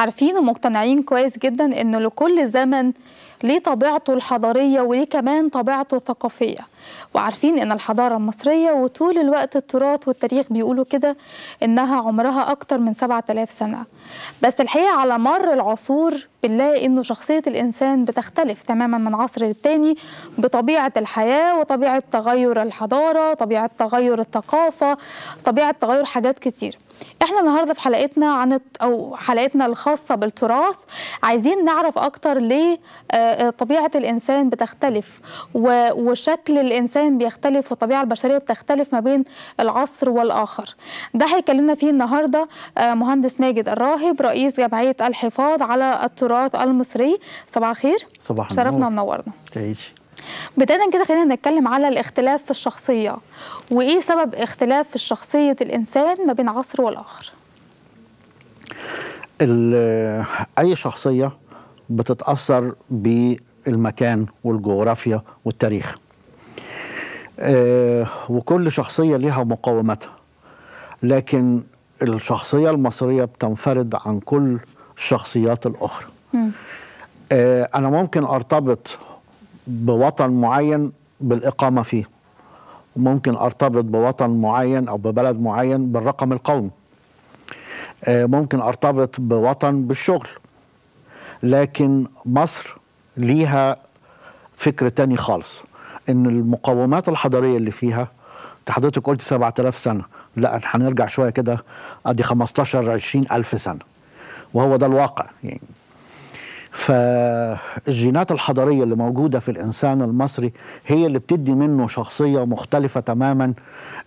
عارفين ومقتنعين كويس جدا ان لكل زمن ليه طبيعته الحضاريه وليه كمان طبيعته الثقافيه وعارفين ان الحضاره المصريه وطول الوقت التراث والتاريخ بيقولوا كده انها عمرها اكتر من 7000 سنه بس الحقيقه على مر العصور بنلاقي انه شخصيه الانسان بتختلف تماما من عصر للتاني بطبيعه الحياه وطبيعه تغير الحضاره طبيعه تغير الثقافه طبيعه تغير حاجات كتير احنا النهارده في حلقتنا عن او حلقتنا الخاصه بالتراث عايزين نعرف اكتر ليه آه، آه، طبيعه الانسان بتختلف وشكل الإنسان بيختلف والطبيعة البشرية بتختلف ما بين العصر والآخر ده هيكلمنا فيه النهاردة آه، مهندس ماجد الراهب رئيس جمعية الحفاظ على التراث المصري صباح الخير صباح النور شرفنا ومنورنا تعيشي بداية كده خلينا نتكلم على الاختلاف في الشخصية وإيه سبب اختلاف في شخصية الإنسان ما بين عصر والآخر آه، أي شخصية بتتأثر بالمكان والجغرافيا والتاريخ آه، وكل شخصية لها مقاومتها لكن الشخصية المصرية بتنفرد عن كل الشخصيات الأخرى آه، أنا ممكن أرتبط بوطن معين بالإقامة فيه ممكن أرتبط بوطن معين أو ببلد معين بالرقم القومي آه، ممكن أرتبط بوطن بالشغل لكن مصر ليها فكر تاني خالص ان المقومات الحضاريه اللي فيها انت حضرتك قلت 7000 سنه لا هنرجع شويه كده ادي 15 20 الف سنه وهو ده الواقع يعني فالجينات الحضاريه اللي موجوده في الانسان المصري هي اللي بتدي منه شخصيه مختلفه تماما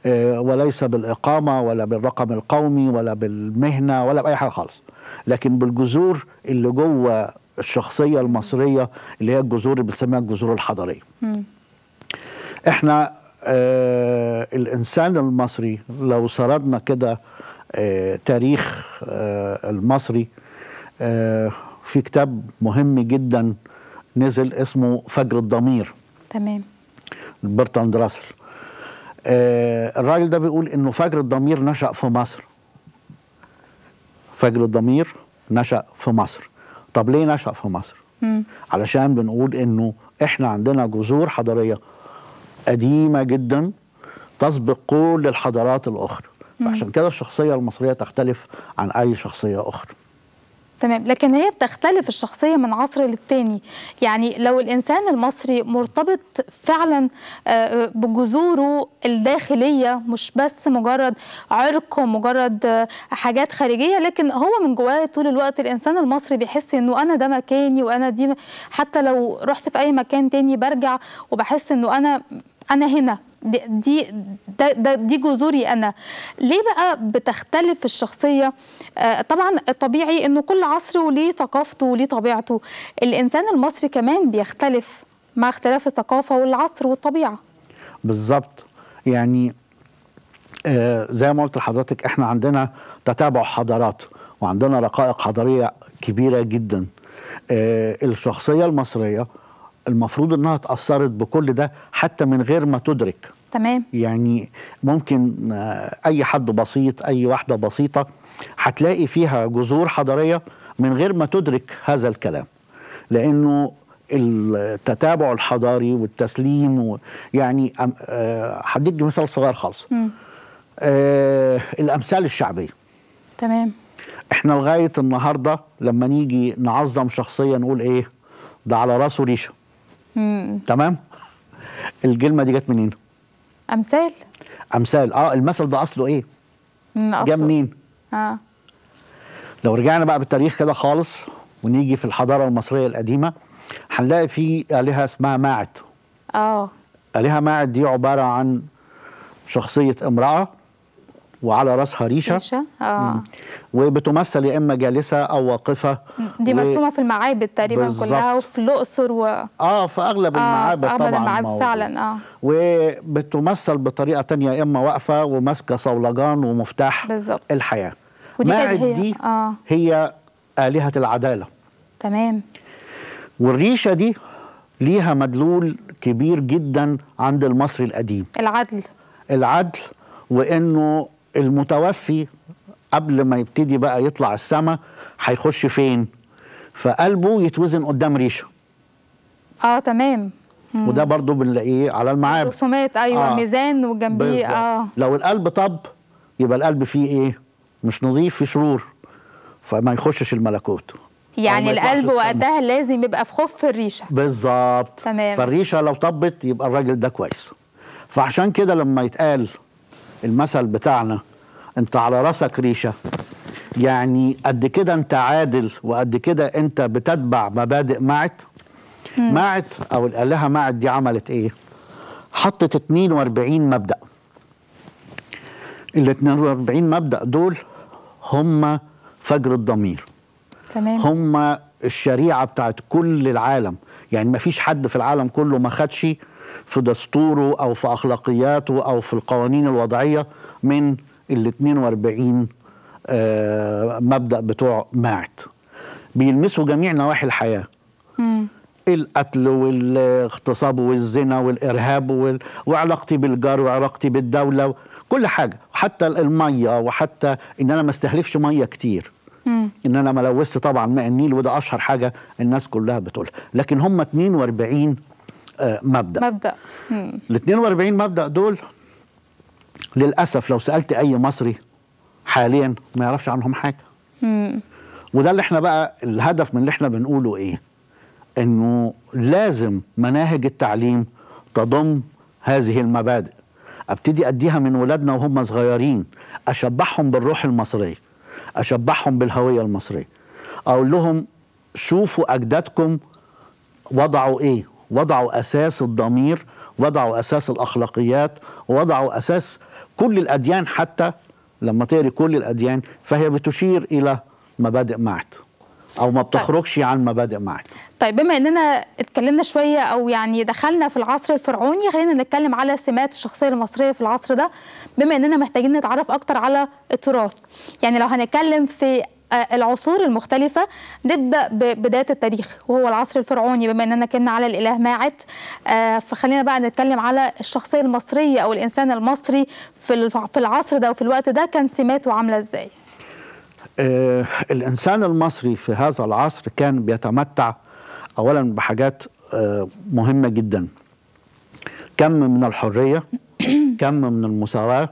آه، وليس بالاقامه ولا بالرقم القومي ولا بالمهنه ولا باي حاجه خالص لكن بالجذور اللي جوه الشخصيه المصريه اللي هي الجذور اللي بنسميها الجذور الحضاريه. احنا آه الانسان المصري لو سردنا كده آه تاريخ آه المصري آه، في كتاب مهم جدا نزل اسمه فجر الضمير تمام برتراند راسل آه، الراجل ده بيقول انه فجر الضمير نشأ في مصر فجر الضمير نشأ في مصر طب ليه نشأ في مصر؟ مم. علشان بنقول انه احنا عندنا جذور حضاريه قديمه جدا تسبق كل الحضارات الاخرى عشان كده الشخصيه المصريه تختلف عن اي شخصيه اخرى تمام لكن هي بتختلف الشخصيه من عصر للتاني يعني لو الانسان المصري مرتبط فعلا آه، بجذوره الداخليه مش بس مجرد عرق ومجرد آه، حاجات خارجيه لكن هو من جواه طول الوقت الانسان المصري بيحس انه انا ده مكاني وانا دي حتى لو رحت في اي مكان تاني برجع وبحس انه انا انا هنا دي دي دي, دي جذوري انا ليه بقى بتختلف الشخصيه آه طبعا الطبيعي انه كل عصر وليه ثقافته وليه طبيعته الانسان المصري كمان بيختلف مع اختلاف الثقافه والعصر والطبيعه بالظبط يعني آه زي ما قلت لحضرتك احنا عندنا تتابع حضارات وعندنا رقائق حضاريه كبيره جدا آه الشخصيه المصريه المفروض انها اتاثرت بكل ده حتى من غير ما تدرك تمام يعني ممكن آه، اي حد بسيط اي واحده بسيطه هتلاقي فيها جذور حضاريه من غير ما تدرك هذا الكلام لانه التتابع الحضاري والتسليم يعني آه، هديك مثال صغير خالص آه الامثال الشعبيه تمام احنا لغايه النهارده لما نيجي نعظم شخصيه نقول ايه ده على راسه ريشه مم. تمام الجلمه دي جت منين امثال امثال اه المثل ده اصله ايه جاء منين اه لو رجعنا بقى بالتاريخ كده خالص ونيجي في الحضاره المصريه القديمه هنلاقي في الهه اسمها ماعت اه الهه ماعت دي عباره عن شخصيه امراه وعلى راسها ريشه, ريشة؟ آه. وبتمثل يا اما جالسه او واقفه دي و... مرسومه في المعابد تقريبا بالزبط. كلها وفي الاقصر و... اه في اغلب آه المعابد في أغلب طبعا المعابد موجود. فعلا اه وبتمثل بطريقه تانية يا اما واقفه وماسكه صولجان ومفتاح بالزبط. الحياه ودي ماعد هي... دي آه. هي الهه العداله تمام والريشه دي ليها مدلول كبير جدا عند المصري القديم العدل العدل وانه المتوفي قبل ما يبتدي بقى يطلع السما هيخش فين فقلبه يتوزن قدام ريشه اه تمام مم. وده برضو بنلاقيه على المعابد رسومات ايوه آه. ميزان وجنبيه اه لو القلب طب يبقى القلب فيه ايه مش نظيف في شرور فما يخشش الملكوت يعني القلب وقتها لازم يبقى في خف الريشه بالظبط تمام فالريشه لو طبت يبقى الراجل ده كويس فعشان كده لما يتقال المثل بتاعنا انت على راسك ريشه يعني قد كده انت عادل وقد كده انت بتتبع مبادئ معت معت او الالهه معت دي عملت ايه؟ حطت 42 مبدا ال 42 مبدا دول هم فجر الضمير تمام هم الشريعه بتاعت كل العالم يعني ما فيش حد في العالم كله ما خدش في دستوره أو في أخلاقياته أو في القوانين الوضعية من ال 42 آه، مبدأ بتوع ماعت بيلمسوا جميع نواحي الحياة مم. القتل والاغتصاب والزنا والإرهاب وال... وعلاقتي بالجار وعلاقتي بالدولة كل حاجة حتى المية وحتى إن أنا ما استهلكش مية كتير مم. إن أنا ما طبعا ماء النيل وده أشهر حاجة الناس كلها بتقولها لكن هم 42 آه، مبدا مبدا ال 42 مبدا دول للاسف لو سالت اي مصري حاليا ما يعرفش عنهم حاجه مم. وده اللي احنا بقى الهدف من اللي احنا بنقوله ايه انه لازم مناهج التعليم تضم هذه المبادئ ابتدي اديها من ولادنا وهم صغيرين اشبعهم بالروح المصريه اشبعهم بالهويه المصريه اقول لهم شوفوا اجدادكم وضعوا ايه وضعوا اساس الضمير وضعوا اساس الاخلاقيات وضعوا اساس كل الاديان حتى لما تقري كل الاديان فهي بتشير الى مبادئ معت او ما بتخرجش طيب. عن مبادئ معت طيب بما اننا اتكلمنا شويه او يعني دخلنا في العصر الفرعوني خلينا نتكلم على سمات الشخصيه المصريه في العصر ده بما اننا محتاجين نتعرف اكتر على التراث يعني لو هنتكلم في آه، العصور المختلفة نبدأ ببداية التاريخ وهو العصر الفرعوني بما أننا كنا على الإله ماعت آه، فخلينا بقى نتكلم على الشخصية المصرية أو الإنسان المصري في العصر ده وفي الوقت ده كان سماته عاملة إزاي؟ آه، الإنسان المصري في هذا العصر كان بيتمتع أولا بحاجات مهمة جدا كم من الحرية كم من المساواة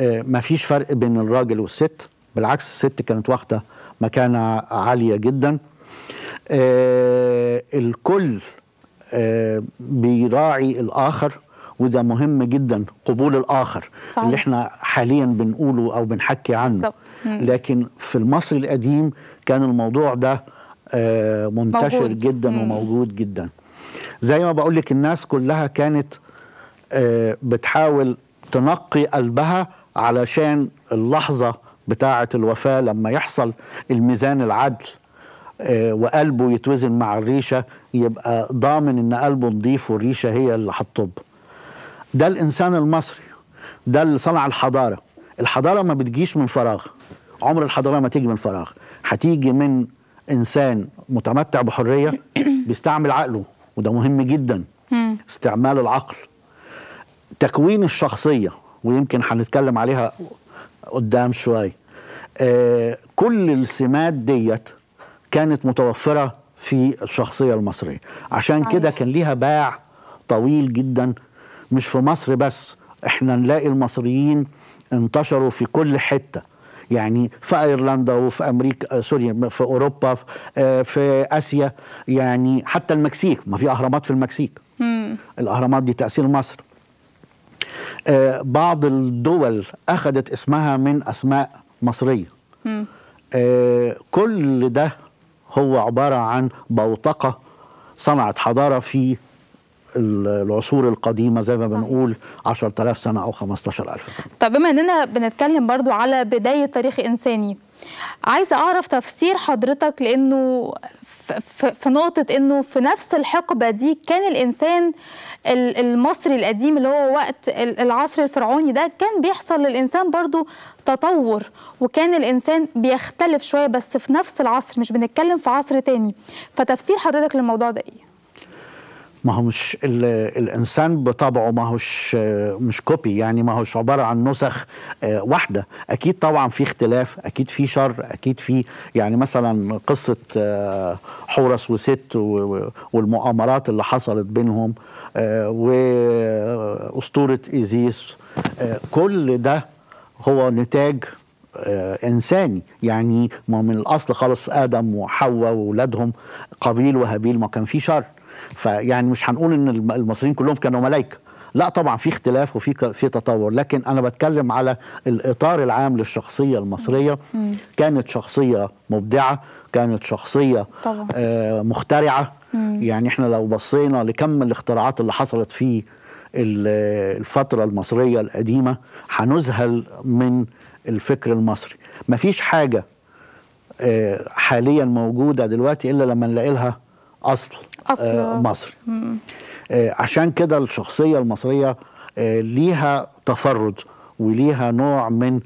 ما مفيش فرق بين الراجل والست بالعكس الست كانت واخده مكانه عاليه جدا آه الكل آه بيراعي الاخر وده مهم جدا قبول الاخر صح. اللي احنا حاليا بنقوله او بنحكي عنه صح. لكن في المصري القديم كان الموضوع ده آه منتشر موجود. جدا مم. وموجود جدا زي ما بقول لك الناس كلها كانت آه بتحاول تنقي قلبها علشان اللحظه بتاعة الوفاة لما يحصل الميزان العدل آه، وقلبه يتوزن مع الريشة يبقى ضامن إن قلبه نضيف والريشة هي اللي هتطب ده الإنسان المصري ده اللي صنع الحضارة الحضارة ما بتجيش من فراغ عمر الحضارة ما تيجي من فراغ هتيجي من إنسان متمتع بحرية بيستعمل عقله وده مهم جدا استعمال العقل تكوين الشخصية ويمكن هنتكلم عليها قدام شوي آه، كل السمات ديت كانت متوفرة في الشخصية المصرية عشان كده كان ليها باع طويل جدا مش في مصر بس احنا نلاقي المصريين انتشروا في كل حتة يعني في ايرلندا وفي امريكا آه، سوري في اوروبا آه، في اسيا يعني حتى المكسيك ما في اهرامات في المكسيك الاهرامات دي تاثير مصر آه، بعض الدول أخذت اسمها من أسماء مصرية آه، كل ده هو عبارة عن بوتقة صنعت حضارة في العصور القديمة زي ما بنقول 10000 سنة أو 15000 سنة طب بما أننا بنتكلم برضو على بداية تاريخ إنساني عايزة أعرف تفسير حضرتك لأنه في نقطه انه في نفس الحقبه دي كان الانسان المصري القديم اللي هو وقت العصر الفرعوني ده كان بيحصل للانسان برضو تطور وكان الانسان بيختلف شويه بس في نفس العصر مش بنتكلم في عصر تاني فتفسير حضرتك للموضوع ده ايه ما هو مش الانسان بطبعه ما هوش مش كوبي يعني ما هوش عباره عن نسخ آه، واحده اكيد طبعا في اختلاف اكيد في شر اكيد في يعني مثلا قصه آه، حورس وست والمؤامرات اللي حصلت بينهم آه، واسطوره ايزيس كل ده هو نتاج انساني يعني ما من الاصل خالص ادم وحواء واولادهم قابيل وهابيل ما كان في شر فيعني مش هنقول ان المصريين كلهم كانوا ملائكه لا طبعا في اختلاف وفي في تطور لكن انا بتكلم على الاطار العام للشخصيه المصريه كانت شخصيه مبدعه كانت شخصيه طبعا. آه، مخترعه يعني احنا لو بصينا لكم الاختراعات اللي حصلت في الفتره المصريه القديمه هنذهل من الفكر المصري مفيش حاجه آه، حاليا موجوده دلوقتي الا لما نلاقي لها اصل, أصل. آه، آه. مصري آه، عشان كده الشخصيه المصريه ليها تفرد وليها نوع من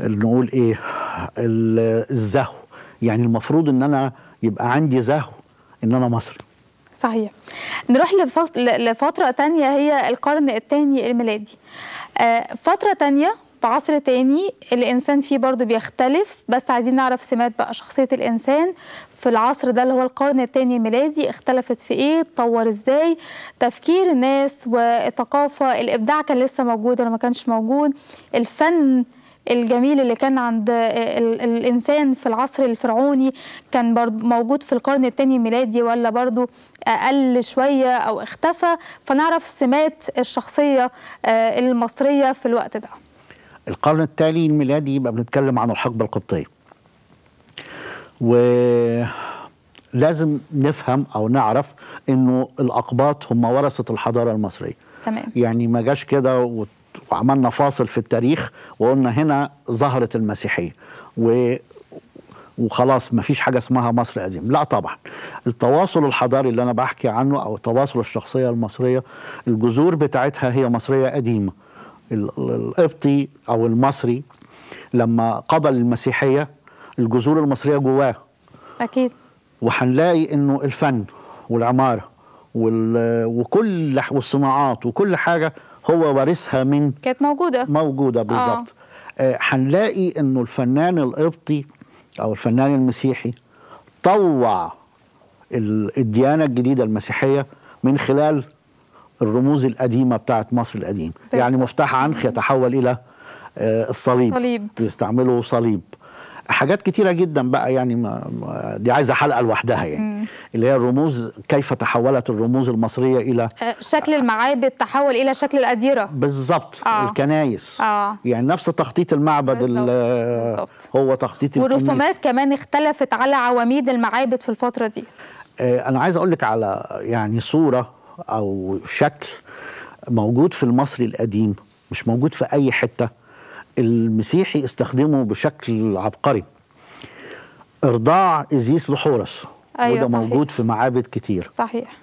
نقول ايه الزهو يعني المفروض ان انا يبقى عندي زهو ان انا مصري صحيح نروح لفترة تانية هي القرن الثاني الميلادي فترة تانية في عصر تاني الإنسان فيه برضو بيختلف بس عايزين نعرف سمات بقى شخصية الإنسان في العصر ده اللي هو القرن التاني الميلادي اختلفت في ايه اتطور ازاي تفكير الناس والثقافه الابداع كان لسه موجود ولا ما كانش موجود الفن الجميل اللي كان عند الانسان في العصر الفرعوني كان برضو موجود في القرن الثاني الميلادي ولا برضو اقل شويه او اختفى فنعرف سمات الشخصيه آه، المصريه في الوقت ده القرن التالي الميلادي يبقى بنتكلم عن الحقبة القبطية ولازم نفهم أو نعرف أنه الأقباط هم ورثة الحضارة المصرية تمام. يعني ما جاش كده وعملنا فاصل في التاريخ وقلنا هنا ظهرت المسيحية و وخلاص ما فيش حاجة اسمها مصر قديم لا طبعا التواصل الحضاري اللي أنا بحكي عنه أو التواصل الشخصية المصرية الجذور بتاعتها هي مصرية قديمة القبطي او المصري لما قبل المسيحيه الجذور المصريه جواه اكيد وهنلاقي انه الفن والعماره وال... وكل والصناعات وكل حاجه هو وارثها من كانت موجوده موجوده بالظبط هنلاقي آه. آه، انه الفنان القبطي او الفنان المسيحي طوع الديانه الجديده المسيحيه من خلال الرموز القديمه بتاعت مصر القديم يعني مفتاح عنخ يتحول الى آه، الصليب صليب. بيستعملوا صليب حاجات كتيرة جدا بقى يعني ما دي عايزة حلقة لوحدها يعني مم. اللي هي الرموز كيف تحولت الرموز المصرية إلى آه، شكل المعابد تحول إلى شكل الأديرة بالظبط آه. الكنايس آه. يعني نفس تخطيط المعبد بالزبط. هو تخطيط والرسومات كمان اختلفت على عواميد المعابد في الفترة دي آه أنا عايز أقول لك على يعني صورة او شكل موجود في المصري القديم مش موجود في اي حته المسيحي استخدمه بشكل عبقري ارضاع ازيس لحورس أيوة وده صحيح. موجود في معابد كتير صحيح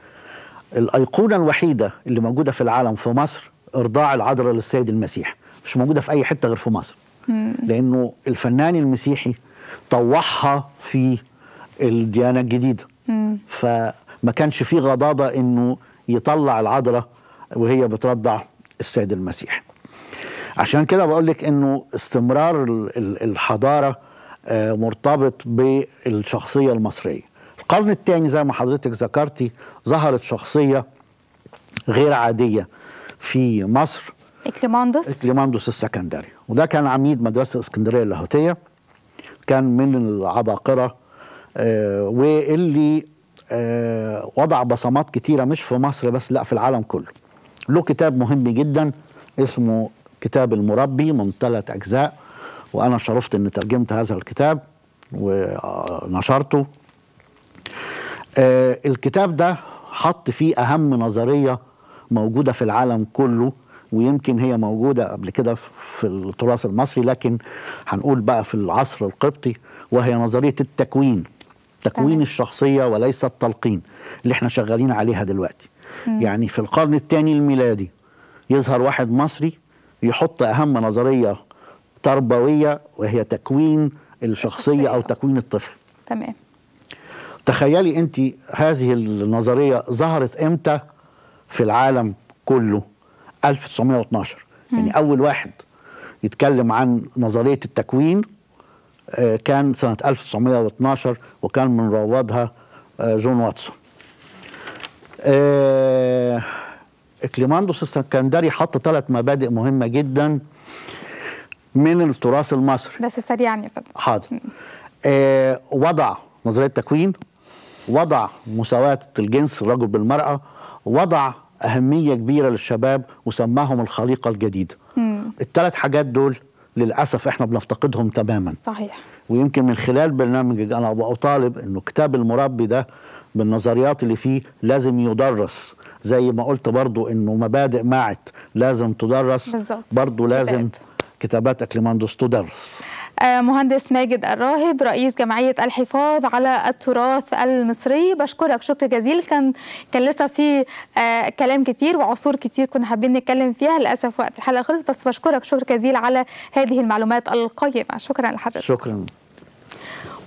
الايقونه الوحيده اللي موجوده في العالم في مصر ارضاع العذراء للسيد المسيح مش موجوده في اي حته غير في مصر مم. لانه الفنان المسيحي طوحها في الديانه الجديده مم. فما كانش في غضاضه انه يطلع العذراء وهي بترضع السيد المسيح عشان كده بقول لك انه استمرار الحضاره آه، مرتبط بالشخصيه المصريه القرن الثاني زي ما حضرتك ذكرتي ظهرت شخصيه غير عاديه في مصر اكليماندوس اكليماندوس السكندري وده كان عميد مدرسه الاسكندريه اللاهوتيه كان من العباقره آه، واللي آه، وضع بصمات كتيرة مش في مصر بس لا في العالم كله له كتاب مهم جدا اسمه كتاب المربي من ثلاث أجزاء وأنا شرفت أن ترجمت هذا الكتاب ونشرته آه، الكتاب ده حط فيه أهم نظرية موجودة في العالم كله ويمكن هي موجودة قبل كده في التراث المصري لكن هنقول بقى في العصر القبطي وهي نظرية التكوين تكوين تمام. الشخصيه وليس التلقين اللي احنا شغالين عليها دلوقتي مم. يعني في القرن الثاني الميلادي يظهر واحد مصري يحط اهم نظريه تربويه وهي تكوين الشخصيه او تكوين الطفل تمام تخيلي انت هذه النظريه ظهرت امتى في العالم كله 1912 مم. يعني اول واحد يتكلم عن نظريه التكوين آه، كان سنة 1912 وكان من روادها آه، جون واتسون إكليماندوس آه، السكندري حط ثلاث مبادئ مهمة جدا من التراث المصري بس سريعا يا فندم حاضر وضع نظرية التكوين وضع مساواة الجنس الرجل بالمرأة وضع أهمية كبيرة للشباب وسماهم الخليقة الجديدة الثلاث حاجات دول للأسف إحنا بنفتقدهم تماما صحيح ويمكن من خلال برنامجك أنا اطالب إنه كتاب المربي ده بالنظريات اللي فيه لازم يدرس زي ما قلت برضو إنه مبادئ معت لازم تدرس بالزبط. برضو لازم كتاب. كتابات أكليماندوس تدرس آه، مهندس ماجد الراهب رئيس جمعية الحفاظ على التراث المصري بشكرك شكر جزيل كان كان لسه في آه، كلام كتير وعصور كتير كنا حابين نتكلم فيها للأسف وقت الحلقة خلص بس بشكرك شكر جزيل على هذه المعلومات القيمة شكرا لحضرتك شكرا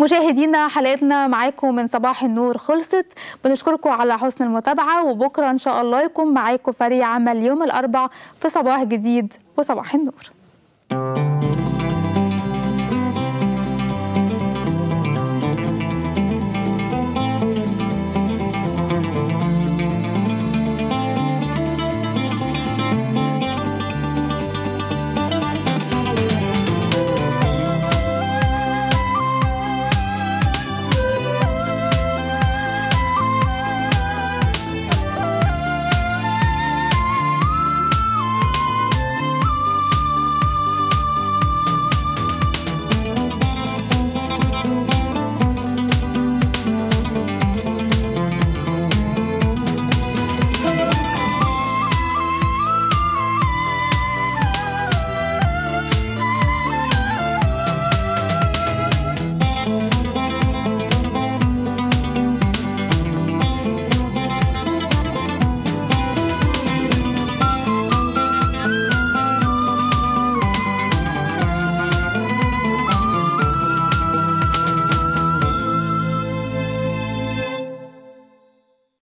مشاهدينا حلقتنا معاكم من صباح النور خلصت بنشكركم على حسن المتابعة وبكرة إن شاء الله يكون معاكم فريق عمل يوم الأربع في صباح جديد وصباح النور